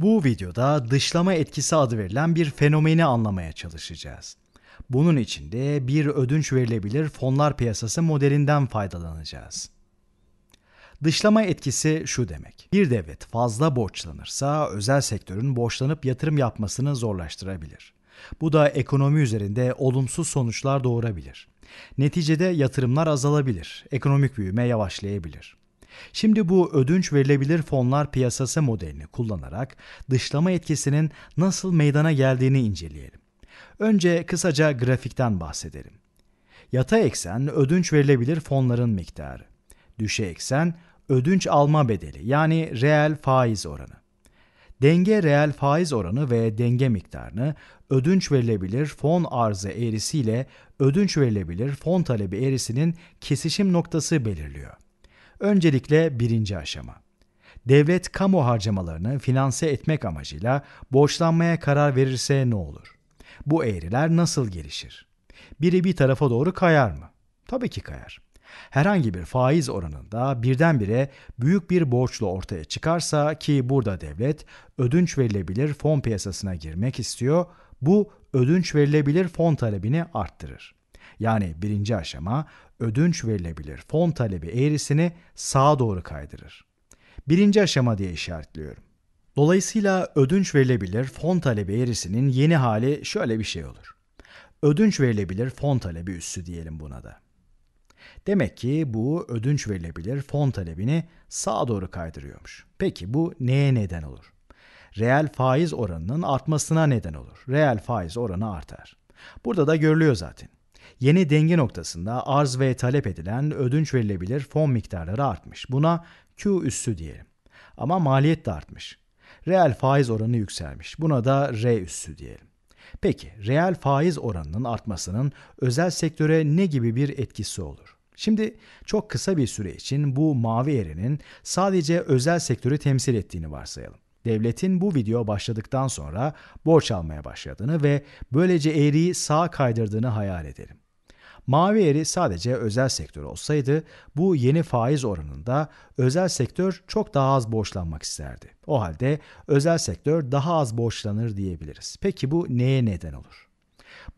Bu videoda dışlama etkisi adı verilen bir fenomeni anlamaya çalışacağız. Bunun için de bir ödünç verilebilir fonlar piyasası modelinden faydalanacağız. Dışlama etkisi şu demek. Bir devlet fazla borçlanırsa özel sektörün borçlanıp yatırım yapmasını zorlaştırabilir. Bu da ekonomi üzerinde olumsuz sonuçlar doğurabilir. Neticede yatırımlar azalabilir, ekonomik büyüme yavaşlayabilir. Şimdi bu ödünç verilebilir fonlar piyasası modelini kullanarak dışlama etkisinin nasıl meydana geldiğini inceleyelim. Önce kısaca grafikten bahsedelim. Yatay eksen ödünç verilebilir fonların miktarı. Düşey eksen ödünç alma bedeli yani reel faiz oranı. Denge reel faiz oranı ve denge miktarını ödünç verilebilir fon arzı eğrisiyle ödünç verilebilir fon talebi eğrisinin kesişim noktası belirliyor. Öncelikle birinci aşama. Devlet kamu harcamalarını finanse etmek amacıyla borçlanmaya karar verirse ne olur? Bu eğriler nasıl gelişir? Biri bir tarafa doğru kayar mı? Tabii ki kayar. Herhangi bir faiz oranında birdenbire büyük bir borçla ortaya çıkarsa ki burada devlet ödünç verilebilir fon piyasasına girmek istiyor, bu ödünç verilebilir fon talebini arttırır yani birinci aşama ödünç verilebilir fon talebi eğrisini sağa doğru kaydırır. Birinci aşama diye işaretliyorum. Dolayısıyla ödünç verilebilir fon talebi eğrisinin yeni hali şöyle bir şey olur. Ödünç verilebilir fon talebi üssü diyelim buna da. Demek ki bu ödünç verilebilir fon talebini sağa doğru kaydırıyormuş. Peki bu neye neden olur? Reel faiz oranının artmasına neden olur. Reel faiz oranı artar. Burada da görülüyor zaten. Yeni denge noktasında arz ve talep edilen ödünç verilebilir fon miktarları artmış. Buna Q üssü diyelim. Ama maliyet de artmış. Reel faiz oranı yükselmiş. Buna da R üssü diyelim. Peki reel faiz oranının artmasının özel sektöre ne gibi bir etkisi olur? Şimdi çok kısa bir süre için bu mavi erenin sadece özel sektörü temsil ettiğini varsayalım devletin bu video başladıktan sonra borç almaya başladığını ve böylece eğriyi sağ kaydırdığını hayal edelim. Mavi eri sadece özel sektör olsaydı bu yeni faiz oranında özel sektör çok daha az borçlanmak isterdi. O halde özel sektör daha az borçlanır diyebiliriz. Peki bu neye neden olur?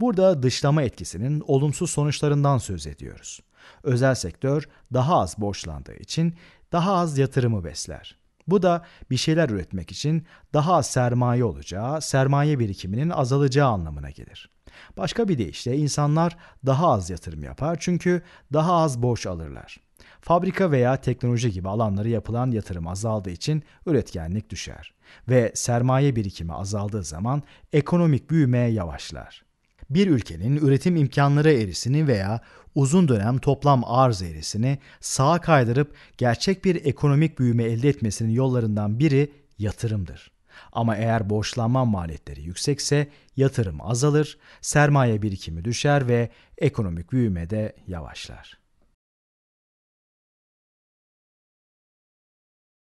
Burada dışlama etkisinin olumsuz sonuçlarından söz ediyoruz. Özel sektör daha az borçlandığı için daha az yatırımı besler. Bu da bir şeyler üretmek için daha az sermaye olacağı, sermaye birikiminin azalacağı anlamına gelir. Başka bir deyişle insanlar daha az yatırım yapar çünkü daha az borç alırlar. Fabrika veya teknoloji gibi alanlara yapılan yatırım azaldığı için üretkenlik düşer ve sermaye birikimi azaldığı zaman ekonomik büyüme yavaşlar bir ülkenin üretim imkanları eğrisini veya uzun dönem toplam arz eğrisini sağa kaydırıp gerçek bir ekonomik büyüme elde etmesinin yollarından biri yatırımdır. Ama eğer borçlanma maliyetleri yüksekse yatırım azalır, sermaye birikimi düşer ve ekonomik büyüme de yavaşlar.